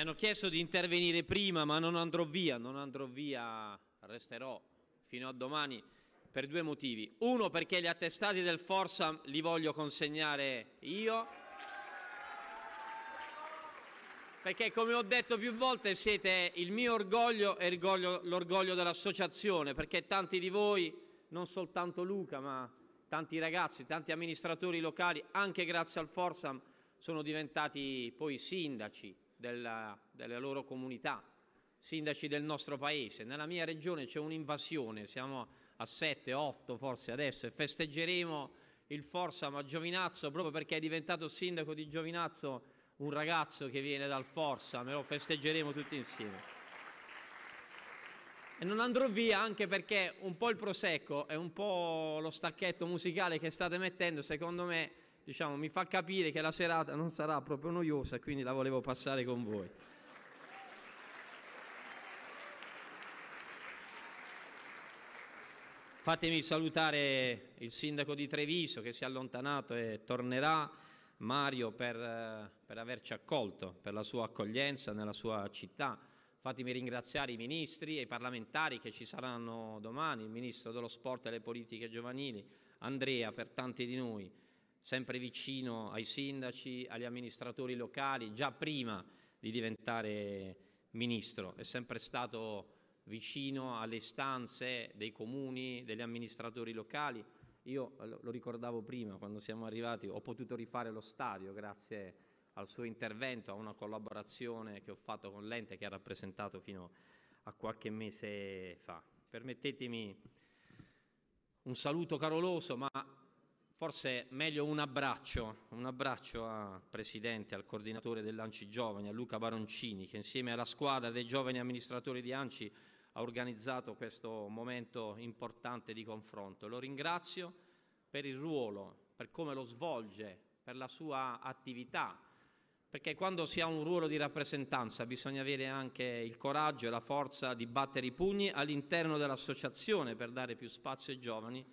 Mi hanno chiesto di intervenire prima, ma non andrò via, non andrò via, resterò fino a domani per due motivi. Uno, perché gli attestati del Forza li voglio consegnare io, perché come ho detto più volte siete il mio orgoglio e l'orgoglio dell'associazione, perché tanti di voi, non soltanto Luca, ma tanti ragazzi, tanti amministratori locali, anche grazie al Forsam, sono diventati poi sindaci, della, delle loro comunità, sindaci del nostro paese. Nella mia regione c'è un'invasione, siamo a 7, 8 forse adesso e festeggeremo il Forza ma Giovinazzo proprio perché è diventato sindaco di Giovinazzo un ragazzo che viene dal Forza, me lo festeggeremo tutti insieme. E non andrò via anche perché un po' il prosecco e un po' lo stacchetto musicale che state mettendo, secondo me, diciamo, mi fa capire che la serata non sarà proprio noiosa e quindi la volevo passare con voi. Fatemi salutare il sindaco di Treviso che si è allontanato e tornerà, Mario, per, eh, per averci accolto, per la sua accoglienza nella sua città. Fatemi ringraziare i ministri e i parlamentari che ci saranno domani, il ministro dello sport e delle politiche giovanili, Andrea, per tanti di noi sempre vicino ai sindaci, agli amministratori locali, già prima di diventare ministro, è sempre stato vicino alle stanze dei comuni, degli amministratori locali. Io eh, lo ricordavo prima, quando siamo arrivati, ho potuto rifare lo stadio grazie al suo intervento, a una collaborazione che ho fatto con l'ente che ha rappresentato fino a qualche mese fa. Permettetemi un saluto caroloso, ma forse meglio un abbraccio, un abbraccio al presidente, al coordinatore dell'Anci Giovani, a Luca Baroncini, che insieme alla squadra dei giovani amministratori di Anci ha organizzato questo momento importante di confronto. Lo ringrazio per il ruolo, per come lo svolge, per la sua attività, perché quando si ha un ruolo di rappresentanza bisogna avere anche il coraggio e la forza di battere i pugni all'interno dell'associazione per dare più spazio ai giovani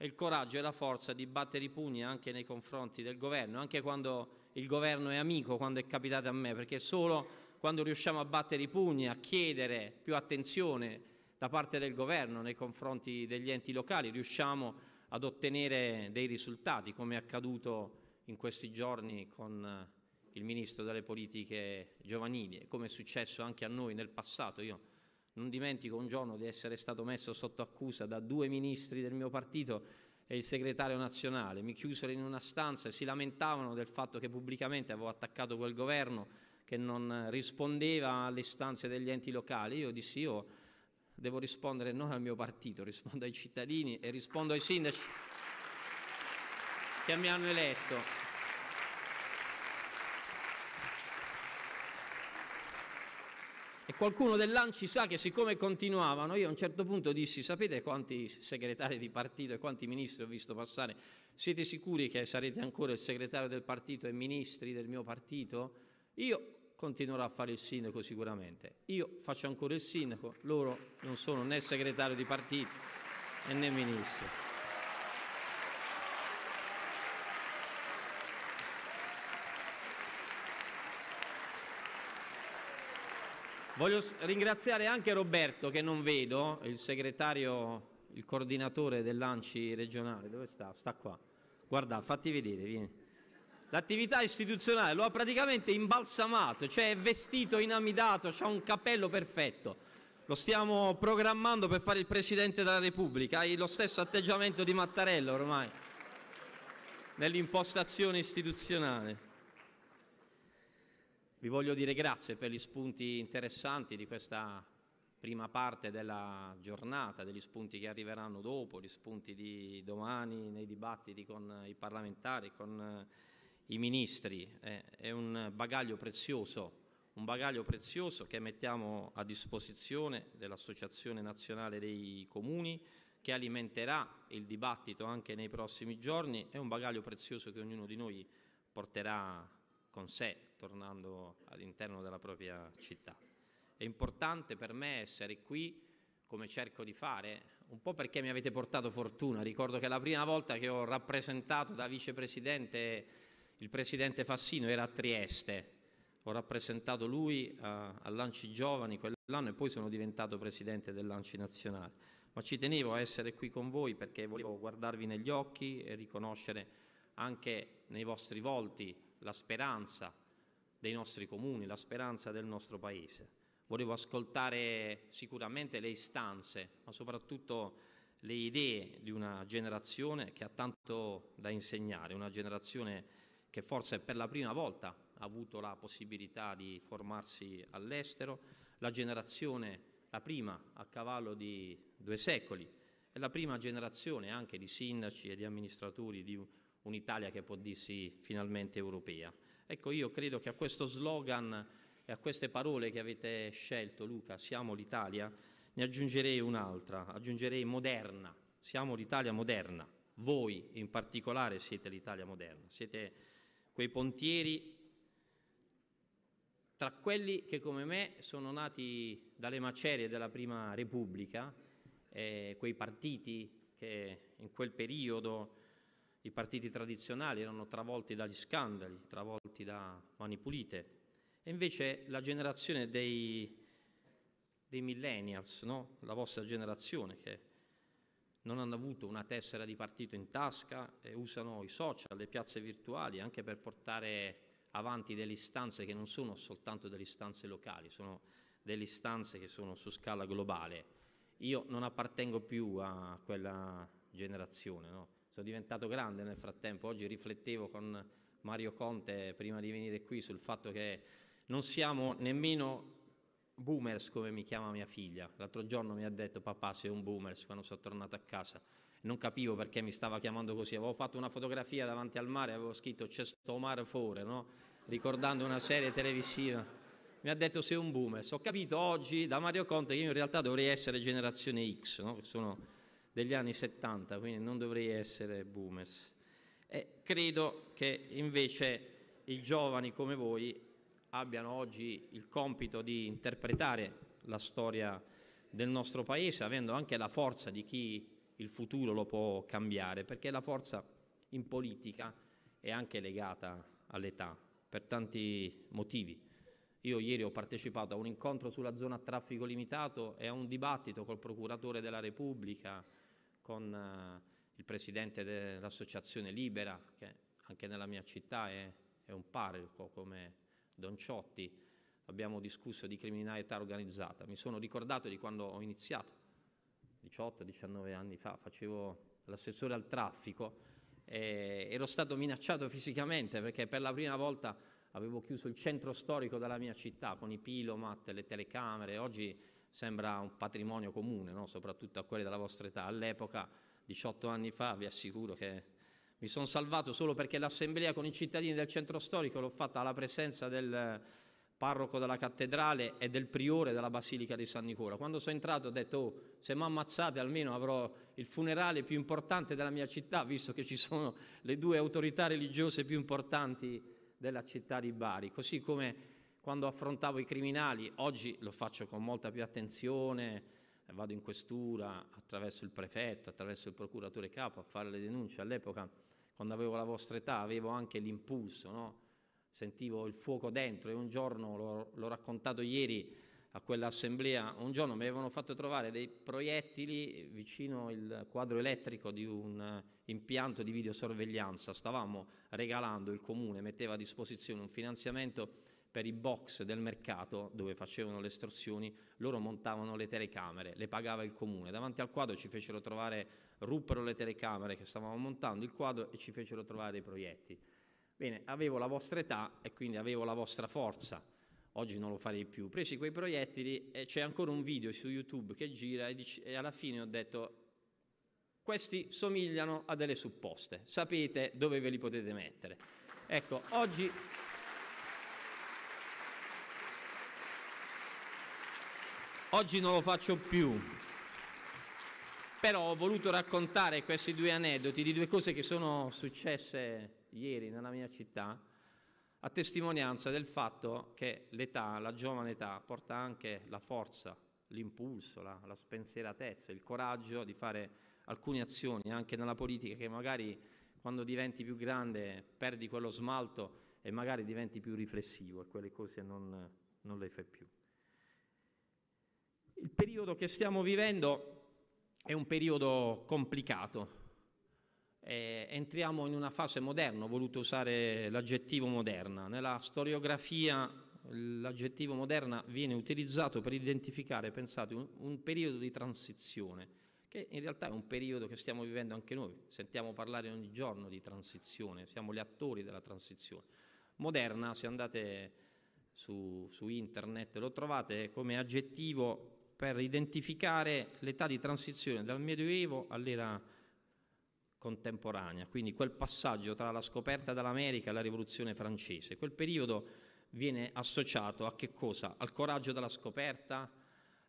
e il coraggio e la forza di battere i pugni anche nei confronti del governo, anche quando il governo è amico, quando è capitato a me, perché solo quando riusciamo a battere i pugni, a chiedere più attenzione da parte del governo nei confronti degli enti locali, riusciamo ad ottenere dei risultati, come è accaduto in questi giorni con il Ministro delle Politiche Giovanili e come è successo anche a noi nel passato. Io non dimentico un giorno di essere stato messo sotto accusa da due ministri del mio partito e il segretario nazionale. Mi chiusero in una stanza e si lamentavano del fatto che pubblicamente avevo attaccato quel governo che non rispondeva alle istanze degli enti locali. Io dissi io devo rispondere non al mio partito, rispondo ai cittadini e rispondo ai sindaci che mi hanno eletto. E qualcuno dell'ANCI sa che siccome continuavano, io a un certo punto dissi, sapete quanti segretari di partito e quanti ministri ho visto passare? Siete sicuri che sarete ancora il segretario del partito e ministri del mio partito? Io continuerò a fare il sindaco sicuramente. Io faccio ancora il sindaco, loro non sono né segretario di partito né ministro. Voglio ringraziare anche Roberto che non vedo, il segretario, il coordinatore dell'ANCI regionale. Dove sta? Sta qua. Guarda, fatti vedere, vieni. L'attività istituzionale lo ha praticamente imbalsamato, cioè è vestito inamidato, ha un capello perfetto. Lo stiamo programmando per fare il Presidente della Repubblica, hai lo stesso atteggiamento di Mattarello ormai, nell'impostazione istituzionale. Vi voglio dire grazie per gli spunti interessanti di questa prima parte della giornata, degli spunti che arriveranno dopo, gli spunti di domani nei dibattiti con i parlamentari, con eh, i ministri. È un bagaglio prezioso, un bagaglio prezioso che mettiamo a disposizione dell'Associazione Nazionale dei Comuni, che alimenterà il dibattito anche nei prossimi giorni. È un bagaglio prezioso che ognuno di noi porterà con sé tornando all'interno della propria città. È importante per me essere qui come cerco di fare, un po' perché mi avete portato fortuna. Ricordo che la prima volta che ho rappresentato da vicepresidente il presidente Fassino era a Trieste, ho rappresentato lui a, eh, a Lanci Giovani quell'anno e poi sono diventato presidente del Lanci Nazionale. Ma ci tenevo a essere qui con voi perché volevo guardarvi negli occhi e riconoscere anche nei vostri volti la speranza dei nostri comuni, la speranza del nostro Paese. Volevo ascoltare sicuramente le istanze, ma soprattutto le idee di una generazione che ha tanto da insegnare, una generazione che forse per la prima volta ha avuto la possibilità di formarsi all'estero, la generazione, la prima a cavallo di due secoli, è la prima generazione anche di sindaci e di amministratori di un'Italia che può dirsi finalmente europea. Ecco, io credo che a questo slogan e a queste parole che avete scelto, Luca, siamo l'Italia, ne aggiungerei un'altra, aggiungerei moderna, siamo l'Italia moderna, voi in particolare siete l'Italia moderna, siete quei pontieri tra quelli che come me sono nati dalle macerie della Prima Repubblica, eh, quei partiti che in quel periodo i partiti tradizionali erano travolti dagli scandali, travolti da mani pulite. E invece la generazione dei, dei millennials, no? la vostra generazione, che non hanno avuto una tessera di partito in tasca e usano i social, le piazze virtuali anche per portare avanti delle istanze che non sono soltanto delle istanze locali, sono delle istanze che sono su scala globale. Io non appartengo più a quella generazione, no? sono certo, diventato grande nel frattempo. Oggi riflettevo con Mario Conte prima di venire qui sul fatto che non siamo nemmeno boomers come mi chiama mia figlia. L'altro giorno mi ha detto papà sei un boomers quando sono tornato a casa. Non capivo perché mi stava chiamando così. Avevo fatto una fotografia davanti al mare, avevo scritto c'è sto mare fuori, no? ricordando una serie televisiva. Mi ha detto sei un boomers. Ho capito oggi da Mario Conte che io in realtà dovrei essere generazione X, no? sono degli anni 70, quindi non dovrei essere boomers. E credo che invece i giovani come voi abbiano oggi il compito di interpretare la storia del nostro paese, avendo anche la forza di chi il futuro lo può cambiare, perché la forza in politica è anche legata all'età, per tanti motivi. Io ieri ho partecipato a un incontro sulla zona a traffico limitato e a un dibattito col procuratore della Repubblica, con eh, il presidente dell'associazione Libera, che anche nella mia città è, è un pari, come Don Ciotti, abbiamo discusso di criminalità organizzata. Mi sono ricordato di quando ho iniziato, 18-19 anni fa, facevo l'assessore al traffico, e ero stato minacciato fisicamente perché per la prima volta avevo chiuso il centro storico della mia città con i pilomat, le telecamere, oggi sembra un patrimonio comune, no? soprattutto a quelli della vostra età. All'epoca, 18 anni fa, vi assicuro che mi sono salvato solo perché l'assemblea con i cittadini del centro storico l'ho fatta alla presenza del parroco della cattedrale e del priore della Basilica di San Nicola. Quando sono entrato ho detto, oh, se mi ammazzate almeno avrò il funerale più importante della mia città, visto che ci sono le due autorità religiose più importanti della città di Bari. Così come quando affrontavo i criminali, oggi lo faccio con molta più attenzione, eh, vado in questura attraverso il prefetto, attraverso il procuratore capo a fare le denunce. All'epoca, quando avevo la vostra età, avevo anche l'impulso, no? sentivo il fuoco dentro e un giorno, l'ho, l'ho raccontato ieri a quell'assemblea, un giorno mi avevano fatto trovare dei proiettili vicino il quadro elettrico di un eh, impianto di videosorveglianza, stavamo regalando, il comune metteva a disposizione un finanziamento per i box del mercato dove facevano le estorsioni, loro montavano le telecamere, le pagava il comune. Davanti al quadro ci fecero trovare, ruppero le telecamere che stavamo montando il quadro e ci fecero trovare dei proiettili. Bene, avevo la vostra età e quindi avevo la vostra forza. Oggi non lo farei più. Presi quei proiettili e c'è ancora un video su YouTube che gira e, dice, e alla fine ho detto questi somigliano a delle supposte, sapete dove ve li potete mettere. Ecco, oggi Oggi non lo faccio più, però ho voluto raccontare questi due aneddoti di due cose che sono successe ieri nella mia città, a testimonianza del fatto che l'età, la giovane età, porta anche la forza, l'impulso, la, la spensieratezza, il coraggio di fare alcune azioni anche nella politica che magari quando diventi più grande perdi quello smalto e magari diventi più riflessivo e quelle cose non, non le fai più. Il periodo che stiamo vivendo è un periodo complicato. Eh, entriamo in una fase moderna, ho voluto usare l'aggettivo moderna. Nella storiografia l'aggettivo moderna viene utilizzato per identificare, pensate, un, un, periodo di transizione, che in realtà è un periodo che stiamo vivendo anche noi, sentiamo parlare ogni giorno di transizione, siamo gli attori della transizione. Moderna, se andate su, su internet lo trovate come aggettivo per identificare l'età di transizione dal Medioevo all'era contemporanea, quindi quel passaggio tra la scoperta dell'America e la Rivoluzione francese. Quel periodo viene associato a che cosa? Al coraggio della scoperta,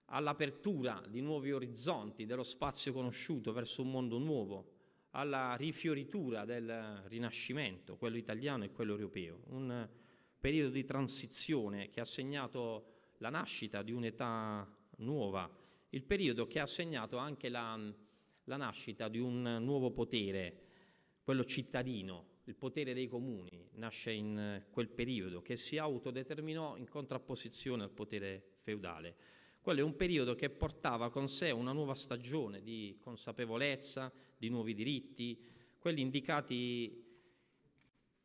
all'apertura di nuovi orizzonti dello spazio conosciuto verso un mondo nuovo, alla rifioritura del Rinascimento, quello italiano e quello europeo, un periodo di transizione che ha segnato la nascita di un'età nuova, il periodo che ha segnato anche la, la nascita di un nuovo potere, quello cittadino, il potere dei comuni, nasce in eh, quel periodo che si autodeterminò in contrapposizione al potere feudale. Quello è un periodo che portava con sé una nuova stagione di consapevolezza, di nuovi diritti, quelli indicati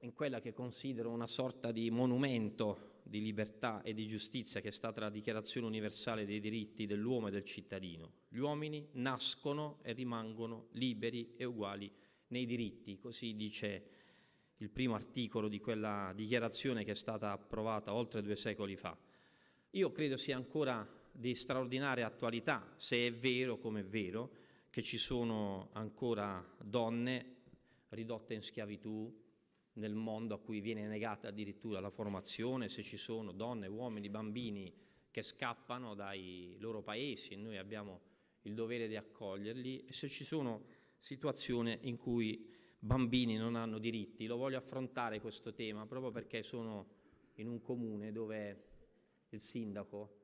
in quella che considero una sorta di monumento di libertà e di giustizia che è stata la Dichiarazione universale dei diritti dell'uomo e del cittadino. Gli uomini nascono e rimangono liberi e uguali nei diritti, così dice il primo articolo di quella dichiarazione che è stata approvata oltre due secoli fa. Io credo sia ancora di straordinaria attualità, se è vero come è vero, che ci sono ancora donne ridotte in schiavitù, nel mondo a cui viene negata addirittura la formazione, se ci sono donne, uomini, bambini che scappano dai loro paesi, noi abbiamo il dovere di accoglierli e se ci sono situazioni in cui bambini non hanno diritti. Lo voglio affrontare questo tema proprio perché sono in un comune dove il sindaco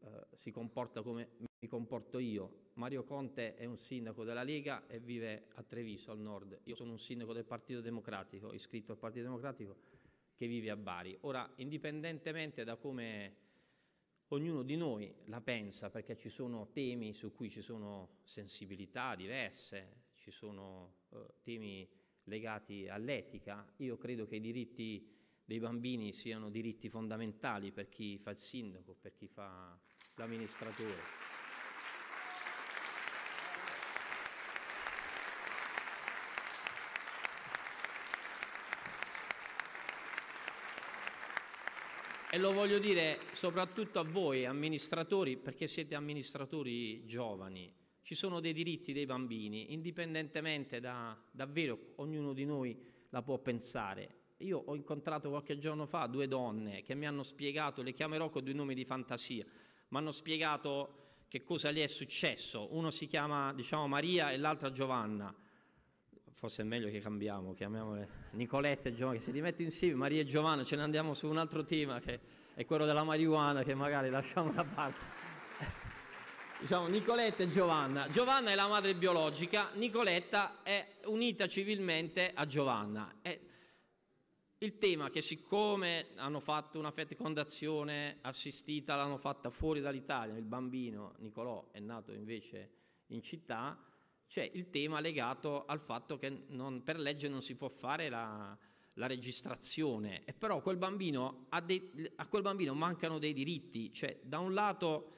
eh, si comporta come mi comporto io, Mario Conte è un sindaco della Lega e vive a Treviso, al nord. Io sono un sindaco del Partito Democratico, iscritto al Partito Democratico, che vive a Bari. Ora, indipendentemente da come ognuno di noi la pensa, perché ci sono temi su cui ci sono sensibilità diverse, ci sono eh, temi legati all'etica, io credo che i diritti dei bambini siano diritti fondamentali per chi fa il sindaco, per chi fa l'amministratore. E lo voglio dire soprattutto a voi amministratori, perché siete amministratori giovani. Ci sono dei diritti dei bambini, indipendentemente da davvero ognuno di noi la può pensare. Io ho incontrato qualche giorno fa due donne che mi hanno spiegato, le chiamerò con due nomi di fantasia, mi hanno spiegato che cosa gli è successo. Uno si chiama, diciamo, Maria e l'altra Giovanna forse è meglio che cambiamo, chiamiamole Nicoletta e Giovanna, che se li metto insieme, Maria e Giovanna, ce ne andiamo su un altro tema che è quello della marijuana, che magari lasciamo da parte. Diciamo Nicoletta e Giovanna. Giovanna è la madre biologica, Nicoletta è unita civilmente a Giovanna. È il tema che siccome hanno fatto una fecondazione assistita, l'hanno fatta fuori dall'Italia, il bambino Nicolò è nato invece in città, cioè il tema legato al fatto che non, per legge non si può fare la, la registrazione, e però quel bambino, de, a quel bambino mancano dei diritti, cioè da un lato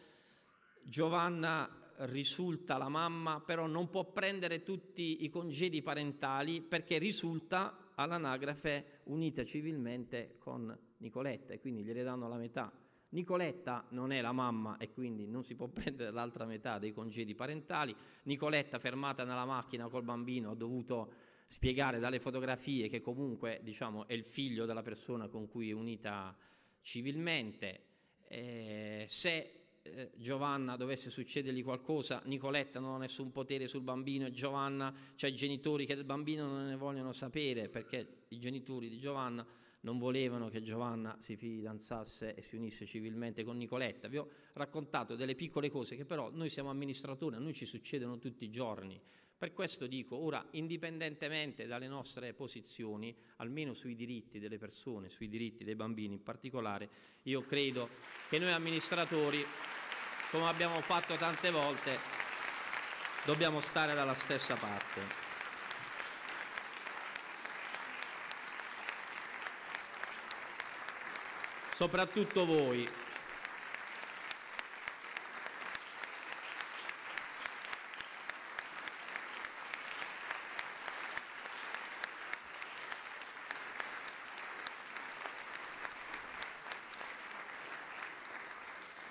Giovanna risulta la mamma, però non può prendere tutti i congedi parentali perché risulta all'anagrafe unita civilmente con Nicoletta e quindi gliele danno la metà. Nicoletta non è la mamma e quindi non si può prendere l'altra metà dei congedi parentali. Nicoletta, fermata nella macchina col bambino, ha dovuto spiegare dalle fotografie che comunque diciamo, è il figlio della persona con cui è unita civilmente. Eh, se eh, Giovanna dovesse succedergli qualcosa, Nicoletta non ha nessun potere sul bambino e Giovanna c'è cioè i genitori che del bambino non ne vogliono sapere perché i genitori di Giovanna non volevano che Giovanna si fidanzasse e si unisse civilmente con Nicoletta. Vi ho raccontato delle piccole cose che però noi siamo amministratori, a noi ci succedono tutti i giorni. Per questo dico, ora, indipendentemente dalle nostre posizioni, almeno sui diritti delle persone, sui diritti dei bambini in particolare, io credo che noi amministratori, come abbiamo fatto tante volte, dobbiamo stare dalla stessa parte. soprattutto voi.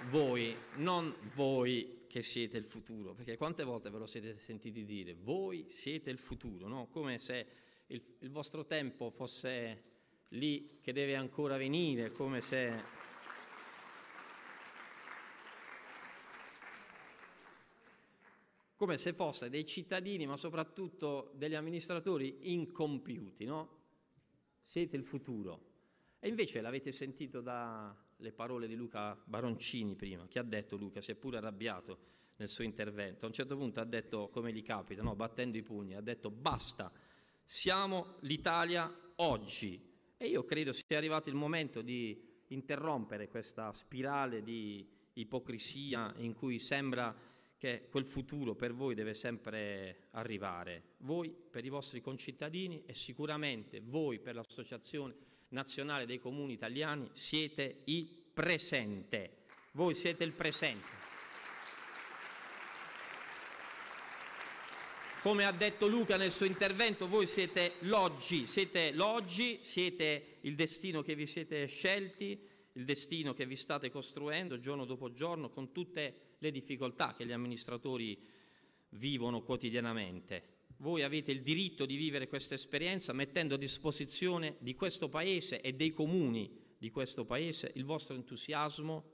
Voi, non voi che siete il futuro, perché quante volte ve lo siete sentiti dire, voi siete il futuro, no? come se il, il vostro tempo fosse lì che deve ancora venire, come se... come se fosse dei cittadini, ma soprattutto degli amministratori incompiuti, no? Siete il futuro. E invece l'avete sentito dalle parole di Luca Baroncini prima, che ha detto Luca, si è pure arrabbiato nel suo intervento. A un certo punto ha detto, come gli capita, no? battendo i pugni, ha detto basta, siamo l'Italia oggi. E io credo sia arrivato il momento di interrompere questa spirale di ipocrisia in cui sembra che quel futuro per voi deve sempre arrivare. Voi per i vostri concittadini e sicuramente voi per l'Associazione Nazionale dei Comuni Italiani siete il presente. Voi siete il presente. Come ha detto Luca nel suo intervento, voi siete l'oggi, siete l'oggi, siete il destino che vi siete scelti, il destino che vi state costruendo giorno dopo giorno con tutte le difficoltà che gli amministratori vivono quotidianamente. Voi avete il diritto di vivere questa esperienza mettendo a disposizione di questo Paese e dei comuni di questo Paese il vostro entusiasmo,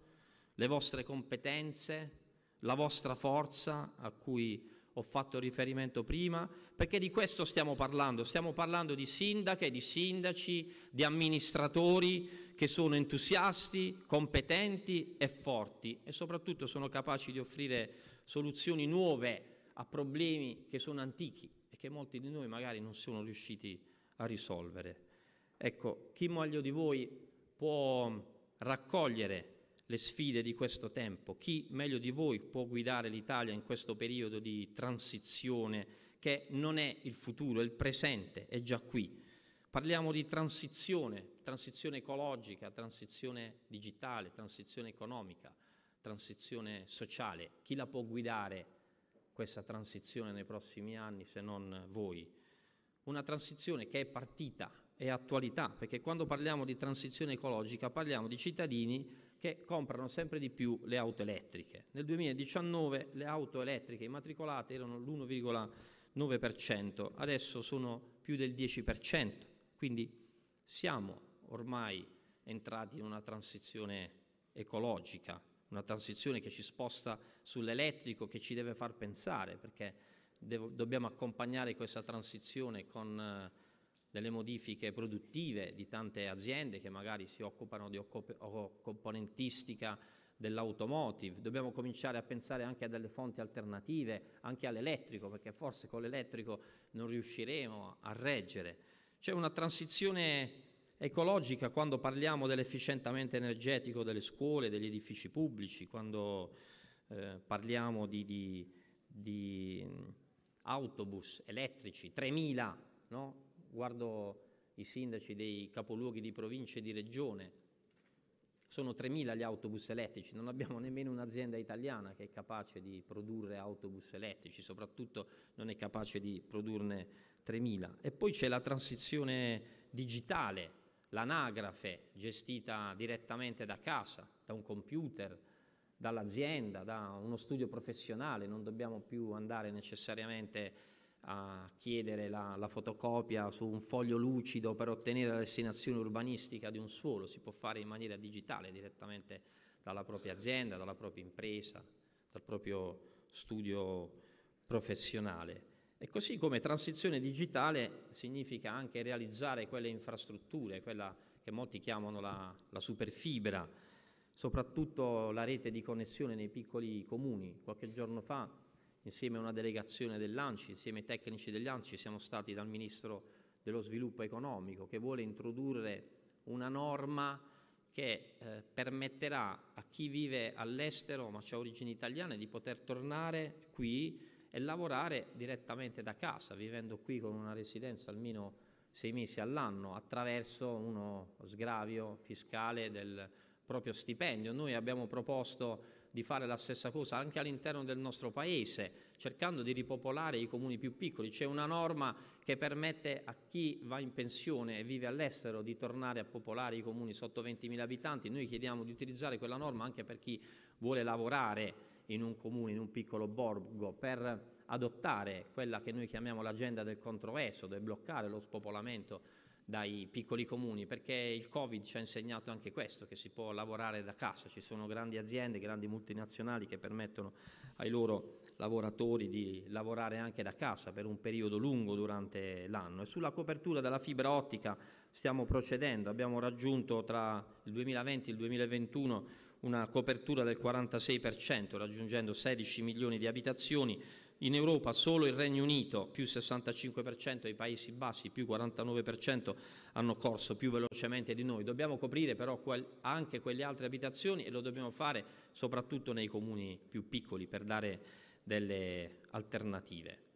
le vostre competenze, la vostra forza a cui ho fatto riferimento prima, perché di questo stiamo parlando, stiamo parlando di sindache, di sindaci, di amministratori che sono entusiasti, competenti e forti e soprattutto sono capaci di offrire soluzioni nuove a problemi che sono antichi e che molti di noi magari non sono riusciti a risolvere. Ecco, chi meglio di voi può raccogliere le sfide di questo tempo. Chi meglio di voi può guidare l'Italia in questo periodo di transizione che non è il futuro, è il presente, è già qui. Parliamo di transizione, transizione ecologica, transizione digitale, transizione economica, transizione sociale. Chi la può guidare questa transizione nei prossimi anni se non voi? Una transizione che è partita, è attualità, perché quando parliamo di transizione ecologica parliamo di cittadini che comprano sempre di più le auto elettriche. Nel 2019 le auto elettriche immatricolate erano l'1,9%, adesso sono più del 10%, quindi siamo ormai entrati in una transizione ecologica, una transizione che ci sposta sull'elettrico, che ci deve far pensare, perché devo, dobbiamo accompagnare questa transizione con eh, delle modifiche produttive di tante aziende che magari si occupano di componentistica dell'automotive, dobbiamo cominciare a pensare anche a delle fonti alternative, anche all'elettrico, perché forse con l'elettrico non riusciremo a reggere. C'è una transizione ecologica quando parliamo dell'efficientamento energetico delle scuole, degli edifici pubblici, quando eh, parliamo di, di, di, autobus elettrici, 3.000, no? guardo i sindaci dei capoluoghi di provincia e di regione, sono 3.000 gli autobus elettrici, non abbiamo nemmeno un'azienda italiana che è capace di produrre autobus elettrici, soprattutto non è capace di produrne 3.000. E poi c'è la transizione digitale, l'anagrafe gestita direttamente da casa, da un computer, dall'azienda, da uno studio professionale, non dobbiamo più andare necessariamente a chiedere la, la, fotocopia su un foglio lucido per ottenere la destinazione urbanistica di un suolo, si può fare in maniera digitale direttamente dalla propria azienda, dalla propria impresa, dal proprio studio professionale. E così come transizione digitale significa anche realizzare quelle infrastrutture, quella che molti chiamano la, la superfibra, soprattutto la rete di connessione nei piccoli comuni. Qualche giorno fa insieme a una delegazione dell'ANCI, insieme ai tecnici dell'ANCI, siamo stati dal Ministro dello Sviluppo Economico che vuole introdurre una norma che eh, permetterà a chi vive all'estero, ma ha origini italiane, di poter tornare qui e lavorare direttamente da casa, vivendo qui con una residenza almeno sei mesi all'anno attraverso uno sgravio fiscale del proprio stipendio. Noi abbiamo proposto di fare la stessa cosa anche all'interno del nostro Paese, cercando di ripopolare i comuni più piccoli. C'è una norma che permette a chi va in pensione e vive all'estero di tornare a popolare i comuni sotto 20.000 abitanti. Noi chiediamo di utilizzare quella norma anche per chi vuole lavorare in un comune, in un piccolo borgo, per adottare quella che noi chiamiamo l'agenda del controesodo e bloccare lo spopolamento dai piccoli comuni, perché il Covid ci ha insegnato anche questo, che si può lavorare da casa, ci sono grandi aziende, grandi multinazionali che permettono ai loro lavoratori di lavorare anche da casa per un periodo lungo durante l'anno. E sulla copertura della fibra ottica stiamo procedendo, abbiamo raggiunto tra il 2020 e il 2021 una copertura del 46%, raggiungendo 16 milioni di abitazioni, in Europa solo il Regno Unito più 65% e i Paesi Bassi più 49% hanno corso più velocemente di noi. Dobbiamo coprire però anche quelle altre abitazioni e lo dobbiamo fare soprattutto nei comuni più piccoli per dare delle alternative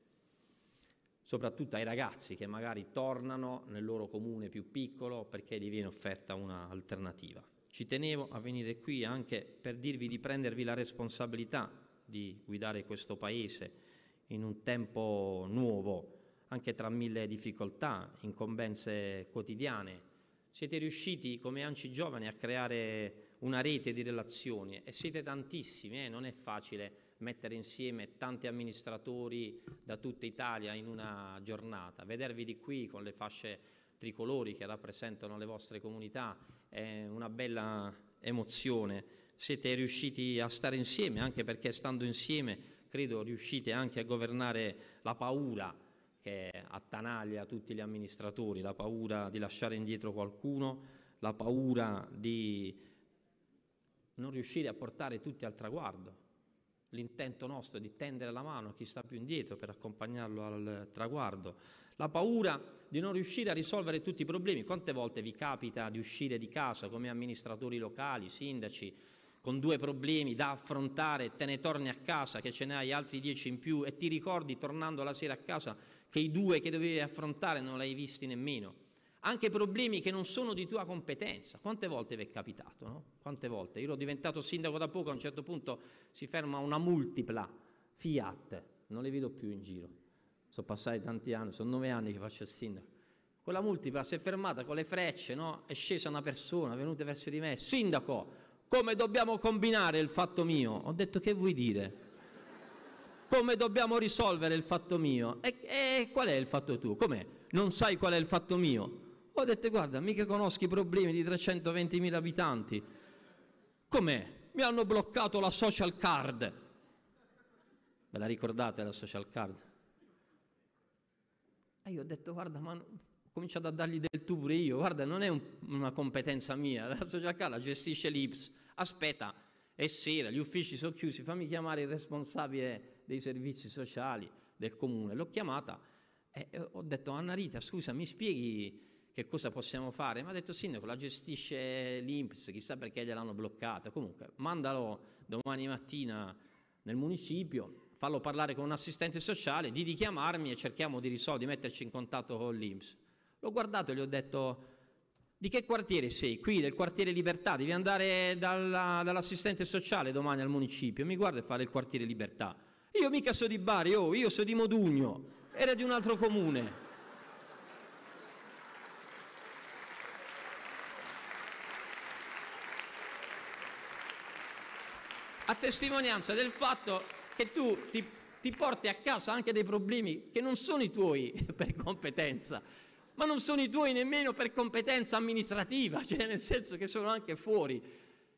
soprattutto ai ragazzi che magari tornano nel loro comune più piccolo perché gli viene offerta un'alternativa. Ci tenevo a venire qui anche per dirvi di prendervi la responsabilità di guidare questo Paese in un tempo nuovo, anche tra mille difficoltà, incombenze quotidiane. Siete riusciti come Anci Giovani a creare una rete di relazioni e siete tantissimi, eh? non è facile mettere insieme tanti amministratori da tutta Italia in una giornata. Vedervi di qui con le fasce tricolori che rappresentano le vostre comunità è una bella emozione. Siete riusciti a stare insieme anche perché stando insieme credo riuscite anche a governare la paura che attanaglia tutti gli amministratori, la paura di lasciare indietro qualcuno, la paura di non riuscire a portare tutti al traguardo. L'intento nostro è di tendere la mano a chi sta più indietro per accompagnarlo al traguardo, la paura di non riuscire a risolvere tutti i problemi. Quante volte vi capita di uscire di casa come amministratori locali, sindaci, con due problemi da affrontare, te ne torni a casa che ce ne hai altri dieci in più e ti ricordi tornando la sera a casa che i due che dovevi affrontare non li hai visti nemmeno. Anche problemi che non sono di tua competenza. Quante volte vi è capitato? No? Quante volte? Io ero diventato sindaco da poco, a un certo punto si ferma una multipla Fiat, non le vedo più in giro. Sono passati tanti anni, sono nove anni che faccio il sindaco. Quella multipla si è fermata con le frecce, no? È scesa una persona, è venuta verso di me, sindaco, come dobbiamo combinare il fatto mio? Ho detto che vuoi dire? Come dobbiamo risolvere il fatto mio? E, e qual è il fatto tuo? Com'è? Non sai qual è il fatto mio? Ho detto guarda, mica conosco i problemi di 320.000 abitanti. Com'è? Mi hanno bloccato la social card. Ve la ricordate la social card? E ah, io ho detto guarda, ma cominciato a dargli del tu pure io, guarda non è un, una competenza mia, la società la gestisce l'Ips, aspetta, è sera, gli uffici sono chiusi, fammi chiamare il responsabile dei servizi sociali del comune, l'ho chiamata e ho detto Anna Rita scusa mi spieghi che cosa possiamo fare? Mi ha detto sindaco, la gestisce l'Inps, chissà perché gliel'hanno bloccata. Comunque, mandalo domani mattina nel municipio, fallo parlare con un assistente sociale, di richiamarmi e cerchiamo di risolvere, di metterci in contatto con l'Inps. L'ho guardato e gli ho detto, di che quartiere sei? Qui, del quartiere Libertà, devi andare dalla, dall'assistente sociale domani al municipio. Mi guarda e fa del quartiere Libertà. Io mica so di Bari, oh, io so di Modugno, era di un altro comune. A testimonianza del fatto che tu ti, ti porti a casa anche dei problemi che non sono i tuoi per competenza, ma non sono i tuoi nemmeno per competenza amministrativa, cioè nel senso che sono anche fuori.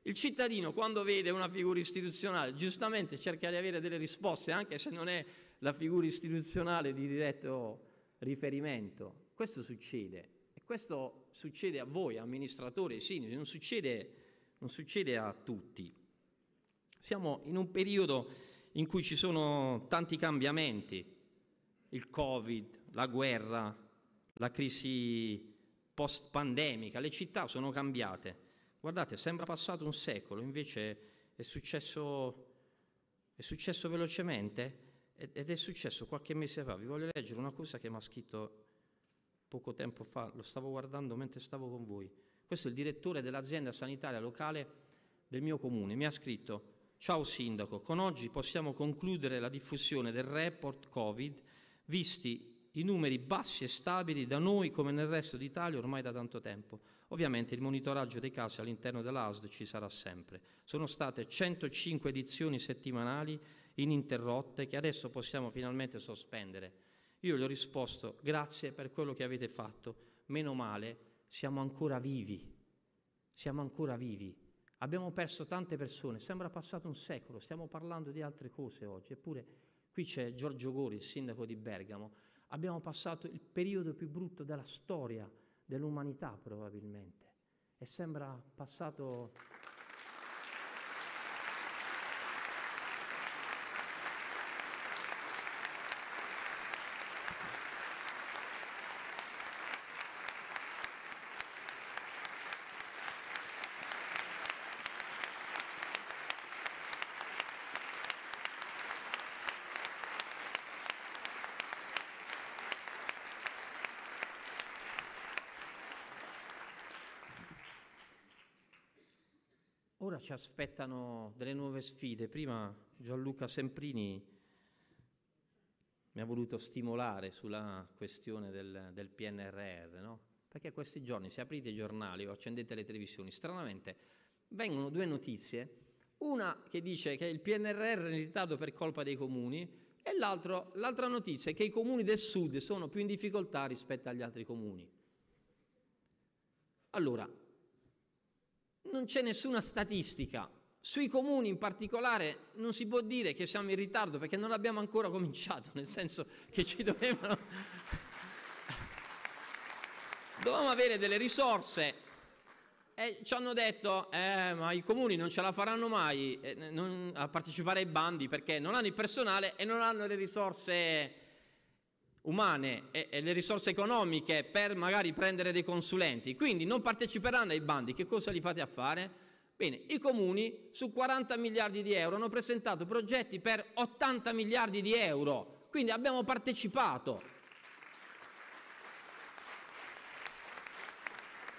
Il cittadino quando vede una figura istituzionale giustamente cerca di avere delle risposte, anche se non è la figura istituzionale di diretto riferimento. Questo succede e questo succede a voi, amministratori e sindaci, non succede, non succede a tutti. Siamo in un periodo in cui ci sono tanti cambiamenti, il Covid, la guerra, la crisi post-pandemica, le città sono cambiate. Guardate, sembra passato un secolo, invece è successo, è successo velocemente ed è successo qualche mese fa. Vi voglio leggere una cosa che mi ha scritto poco tempo fa, lo stavo guardando mentre stavo con voi. Questo è il direttore dell'azienda sanitaria locale del mio comune. Mi ha scritto, ciao sindaco, con oggi possiamo concludere la diffusione del report Covid visti i numeri bassi e stabili da noi come nel resto d'Italia ormai da tanto tempo. Ovviamente il monitoraggio dei casi all'interno dell'ASD ci sarà sempre. Sono state 105 edizioni settimanali ininterrotte che adesso possiamo finalmente sospendere. Io gli ho risposto grazie per quello che avete fatto, meno male, siamo ancora vivi, siamo ancora vivi. Abbiamo perso tante persone, sembra passato un secolo, stiamo parlando di altre cose oggi, eppure qui c'è Giorgio Gori, il sindaco di Bergamo, Abbiamo passato il periodo più brutto della storia dell'umanità probabilmente e sembra passato... Ora ci aspettano delle nuove sfide. Prima Gianluca Semprini mi ha voluto stimolare sulla questione del, del PNRR, no? Perché questi giorni, se aprite i giornali o accendete le televisioni, stranamente vengono due notizie, una che dice che il PNRR è in ritardo per colpa dei comuni e l'altra notizia è che i comuni del sud sono più in difficoltà rispetto agli altri comuni. Allora, non c'è nessuna statistica. Sui comuni in particolare non si può dire che siamo in ritardo perché non abbiamo ancora cominciato, nel senso che ci dovevano... Dovevamo avere delle risorse e ci hanno detto eh, ma i comuni non ce la faranno mai eh, a partecipare ai bandi perché non hanno il personale e non hanno le risorse umane e, e, le risorse economiche per magari prendere dei consulenti, quindi non parteciperanno ai bandi, che cosa li fate a fare? Bene, i comuni su 40 miliardi di euro hanno presentato progetti per 80 miliardi di euro, quindi abbiamo partecipato.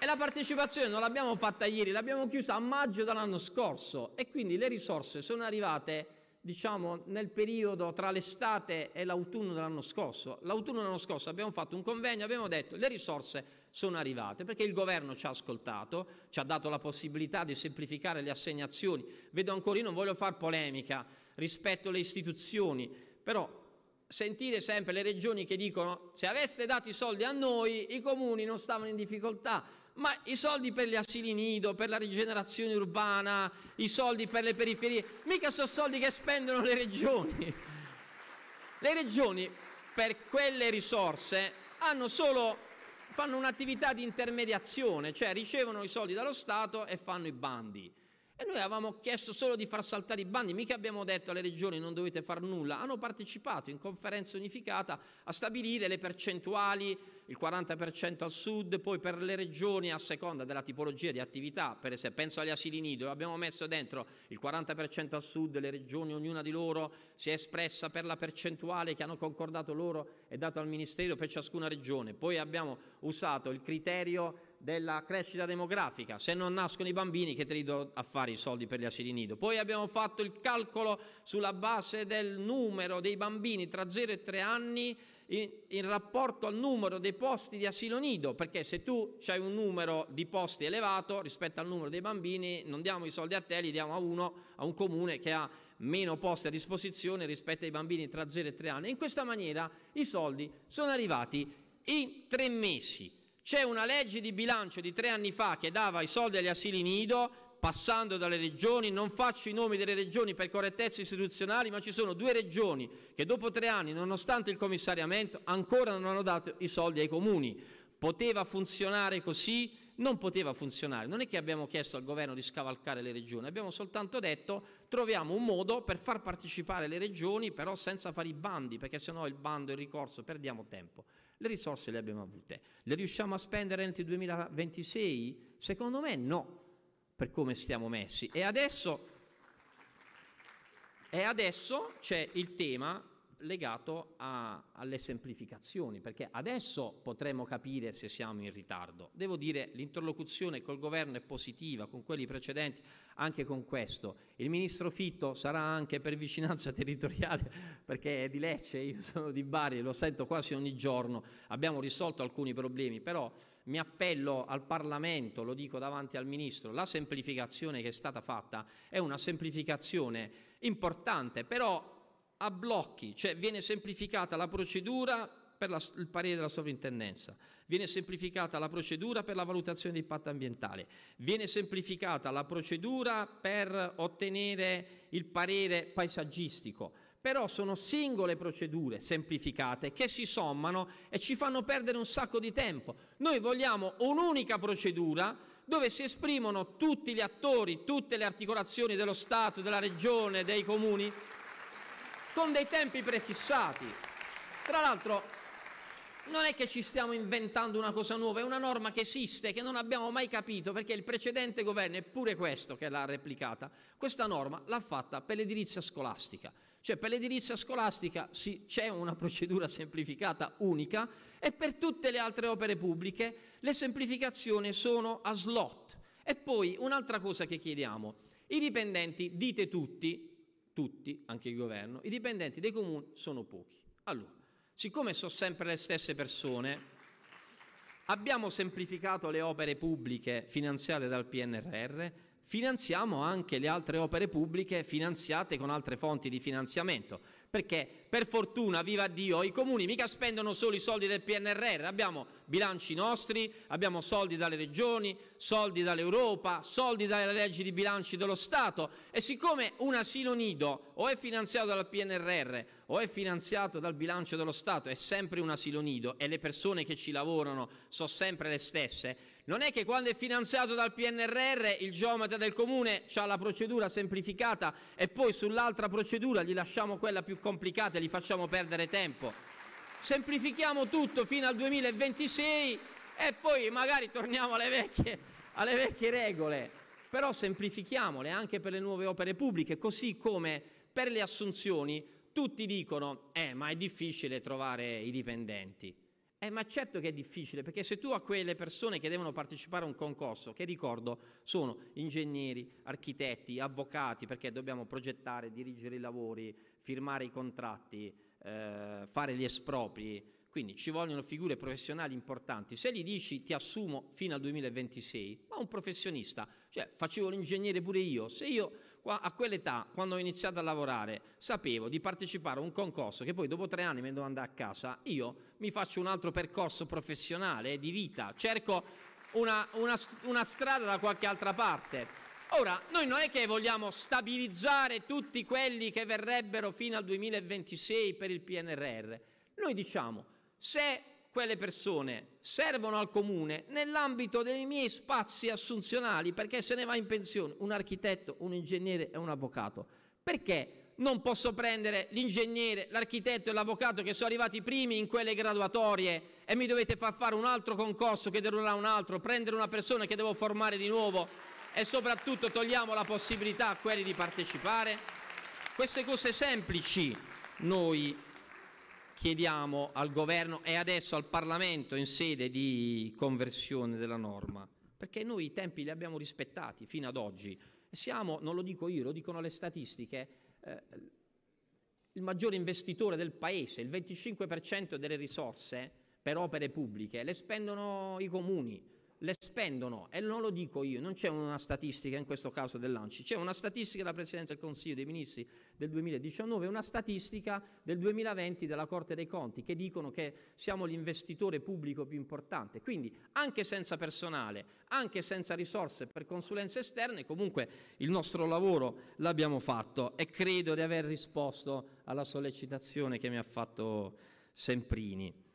E la partecipazione non l'abbiamo fatta ieri, l'abbiamo chiusa a maggio dell'anno scorso e quindi le risorse sono arrivate diciamo, nel periodo tra l'estate e l'autunno dell'anno scorso. L'autunno dell'anno scorso abbiamo fatto un convegno, abbiamo detto che le risorse sono arrivate perché il governo ci ha ascoltato, ci ha dato la possibilità di semplificare le assegnazioni. Vedo ancora, io non voglio fare polemica rispetto alle istituzioni, però sentire sempre le regioni che dicono se aveste dato i soldi a noi i comuni non stavano in difficoltà, ma i soldi per gli asili nido, per la rigenerazione urbana, i soldi per le periferie, mica sono soldi che spendono le regioni. Le regioni per quelle risorse solo, fanno un'attività di intermediazione, cioè ricevono i soldi dallo Stato e fanno i bandi. E noi avevamo chiesto solo di far saltare i bandi, mica abbiamo detto alle regioni non dovete fare nulla, hanno partecipato in conferenza unificata a stabilire le percentuali, il 40% al sud, poi per le regioni a seconda della tipologia di attività, per esempio penso agli asili nido, abbiamo messo dentro il 40% al sud, le regioni ognuna di loro si è espressa per la percentuale che hanno concordato loro e dato al Ministero per ciascuna regione, poi abbiamo usato il criterio della crescita demografica, se non nascono i bambini che te li do a fare i soldi per gli asili nido. Poi abbiamo fatto il calcolo sulla base del numero dei bambini tra 0 e 3 anni in, in rapporto al numero dei posti di asilo nido, perché se tu hai un numero di posti elevato rispetto al numero dei bambini, non diamo i soldi a te, li diamo a uno, a un comune che ha meno posti a disposizione rispetto ai bambini tra 0 e 3 anni. In questa maniera i soldi sono arrivati in tre mesi c'è una legge di bilancio di tre anni fa che dava i soldi agli asili nido, passando dalle regioni, non faccio i nomi delle regioni per correttezze istituzionali, ma ci sono due regioni che dopo tre anni, nonostante il commissariamento, ancora non hanno dato i soldi ai comuni. Poteva funzionare così? Non poteva funzionare. Non è che abbiamo chiesto al governo di scavalcare le regioni, abbiamo soltanto detto troviamo un modo per far partecipare le regioni, però senza fare i bandi, perché sennò il bando il ricorso perdiamo tempo. Le risorse le abbiamo avute. Le riusciamo a spendere entro il 2026? Secondo me no, per come stiamo messi. E adesso, e adesso c'è il tema legato a, alle semplificazioni, perché adesso potremo capire se siamo in ritardo. Devo dire, che l'interlocuzione col governo è positiva, con quelli precedenti, anche con questo. Il ministro Fitto sarà anche per vicinanza territoriale, perché è di Lecce, io sono di Bari, lo sento quasi ogni giorno, abbiamo risolto alcuni problemi, però mi appello al Parlamento, lo dico davanti al Ministro, la semplificazione che è stata fatta è una semplificazione importante, però a blocchi, cioè viene semplificata la procedura per la, il parere della sovrintendenza, viene semplificata la procedura per la valutazione di impatto ambientale, viene semplificata la procedura per ottenere il parere paesaggistico, però sono singole procedure semplificate che si sommano e ci fanno perdere un sacco di tempo. Noi vogliamo un'unica procedura dove si esprimono tutti gli attori, tutte le articolazioni dello Stato, della Regione, dei comuni con dei tempi prefissati. Tra l'altro, non è che ci stiamo inventando una cosa nuova, è una norma che esiste, che non abbiamo mai capito, perché il precedente governo è pure questo che l'ha replicata. Questa norma l'ha fatta per l'edilizia scolastica. Cioè per l'edilizia scolastica sì, c'è una procedura semplificata unica e per tutte le altre opere pubbliche le semplificazioni sono a slot. E poi un'altra cosa che chiediamo, i dipendenti, dite tutti, tutti, anche il governo, i dipendenti dei comuni sono pochi. Allora, siccome sono sempre le stesse persone, abbiamo semplificato le opere pubbliche finanziate dal PNRR, finanziamo anche le altre opere pubbliche finanziate con altre fonti di finanziamento perché per fortuna, viva Dio, i comuni mica spendono solo i soldi del PNRR, abbiamo bilanci nostri, abbiamo soldi dalle regioni, soldi dall'Europa, soldi dalle leggi di bilanci dello Stato e siccome un asilo nido o è finanziato dal PNRR o è finanziato dal bilancio dello Stato, è sempre un asilo nido e le persone che ci lavorano sono sempre le stesse, non è che quando è finanziato dal PNRR il geometra del comune ha la procedura semplificata e poi sull'altra procedura gli lasciamo quella più complicata e gli facciamo perdere tempo. Semplifichiamo tutto fino al 2026 e poi magari torniamo alle vecchie, alle vecchie regole. Però semplifichiamole anche per le nuove opere pubbliche, così come per le assunzioni tutti dicono eh ma è difficile trovare i dipendenti. Eh, ma certo che è difficile, perché se tu a quelle persone che devono partecipare a un concorso, che ricordo sono ingegneri, architetti, avvocati, perché dobbiamo progettare, dirigere i lavori, firmare i contratti, eh, fare gli espropri, quindi ci vogliono figure professionali importanti. Se gli dici ti assumo fino al 2026, ma un professionista, cioè facevo l'ingegnere pure io, se io a quell'età, quando ho iniziato a lavorare, sapevo di partecipare a un concorso che poi dopo tre anni me ne devo andare a casa, io mi faccio un altro percorso professionale, di vita, cerco una, una, una strada da qualche altra parte. Ora, noi non è che vogliamo stabilizzare tutti quelli che verrebbero fino al 2026 per il PNRR, noi diciamo se quelle persone servono al comune nell'ambito dei miei spazi assunzionali perché se ne va in pensione un architetto, un ingegnere e un avvocato. Perché non posso prendere l'ingegnere, l'architetto e l'avvocato che sono arrivati primi in quelle graduatorie e mi dovete far fare un altro concorso che durerà un altro, prendere una persona che devo formare di nuovo e soprattutto togliamo la possibilità a quelli di partecipare? Queste cose semplici noi chiediamo al Governo e adesso al Parlamento in sede di conversione della norma, perché noi i tempi li abbiamo rispettati fino ad oggi. Siamo, non lo dico io, lo dicono le statistiche, eh, il maggiore investitore del Paese, il 25% delle risorse per opere pubbliche le spendono i comuni, le spendono e non lo dico io, non c'è una statistica in questo caso dell'ANCI, c'è una statistica della Presidenza del Consiglio dei Ministri del 2019 e una statistica del 2020 della Corte dei Conti che dicono che siamo l'investitore pubblico più importante, quindi anche senza personale, anche senza risorse per consulenze esterne, comunque il nostro lavoro l'abbiamo fatto e credo di aver risposto alla sollecitazione che mi ha fatto Semprini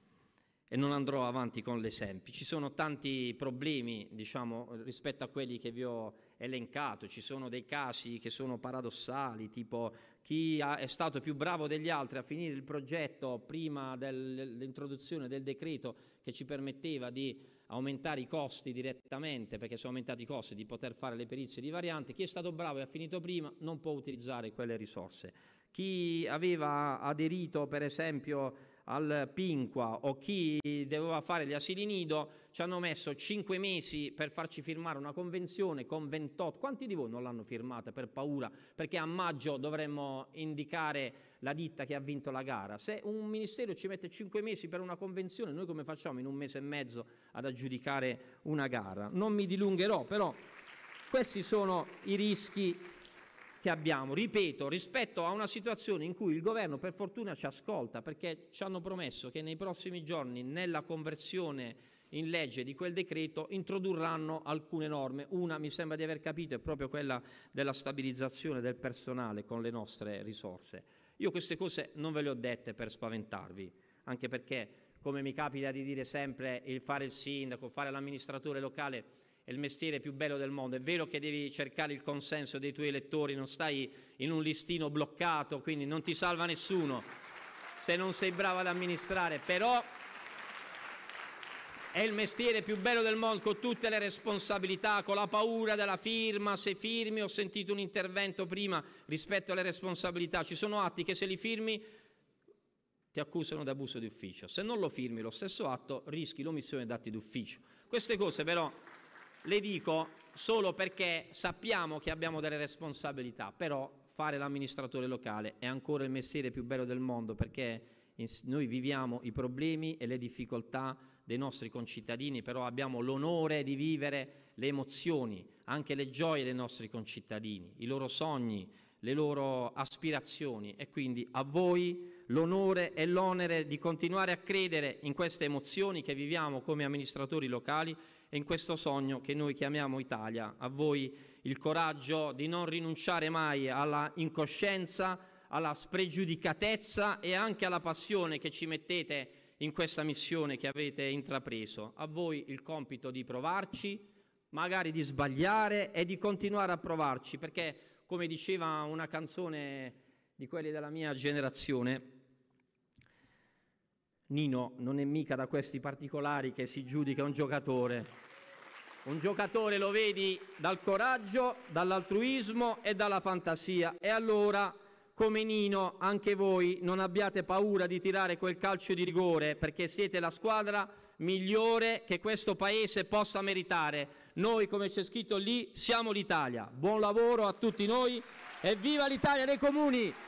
e non andrò avanti con l'esempio. Ci sono tanti problemi, diciamo, rispetto a quelli che vi ho elencato, ci sono dei casi che sono paradossali, tipo chi è stato più bravo degli altri a finire il progetto prima dell'introduzione del decreto che ci permetteva di aumentare i costi direttamente, perché sono aumentati i costi di poter fare le perizie di variante, chi è stato bravo e ha finito prima non può utilizzare quelle risorse. Chi aveva aderito, per esempio, al Pinqua o chi doveva fare gli asili nido, ci hanno messo 5 mesi per farci firmare una convenzione con 28. Quanti di voi non l'hanno firmata per paura? Perché a maggio dovremmo indicare la ditta che ha vinto la gara. Se un ministero ci mette 5 mesi per una convenzione, noi come facciamo in un mese e mezzo ad aggiudicare una gara? Non mi dilungherò, però questi sono i rischi che abbiamo, ripeto, rispetto a una situazione in cui il governo per fortuna ci ascolta perché ci hanno promesso che nei prossimi giorni nella conversione in legge di quel decreto introdurranno alcune norme. Una mi sembra di aver capito è proprio quella della stabilizzazione del personale con le nostre risorse. Io queste cose non ve le ho dette per spaventarvi, anche perché come mi capita di dire sempre il fare il sindaco, fare l'amministratore locale è il mestiere più bello del mondo. È vero che devi cercare il consenso dei tuoi elettori, non stai in un listino bloccato, quindi non ti salva nessuno se non sei bravo ad amministrare, però è il mestiere più bello del mondo con tutte le responsabilità, con la paura della firma, se firmi, ho sentito un intervento prima rispetto alle responsabilità, ci sono atti che se li firmi ti accusano di abuso di ufficio. Se non lo firmi lo stesso atto, rischi l'omissione di atti d'ufficio. Queste cose però le dico solo perché sappiamo che abbiamo delle responsabilità, però fare l'amministratore locale è ancora il mestiere più bello del mondo perché noi viviamo i problemi e le difficoltà dei nostri concittadini, però abbiamo l'onore di vivere le emozioni, anche le gioie dei nostri concittadini, i loro sogni, le loro aspirazioni e quindi a voi l'onore e l'onere di continuare a credere in queste emozioni che viviamo come amministratori locali e in questo sogno che noi chiamiamo Italia. A voi il coraggio di non rinunciare mai alla incoscienza, alla spregiudicatezza e anche alla passione che ci mettete in questa missione che avete intrapreso. A voi il compito di provarci, magari di sbagliare e di continuare a provarci, perché come diceva una canzone di quelli della mia generazione, Nino non è mica da questi particolari che si giudica un giocatore. Un giocatore lo vedi dal coraggio, dall'altruismo e dalla fantasia. E allora, come Nino, anche voi non abbiate paura di tirare quel calcio di rigore perché siete la squadra migliore che questo paese possa meritare. Noi, come c'è scritto lì, siamo l'Italia. Buon lavoro a tutti noi e viva l'Italia dei comuni!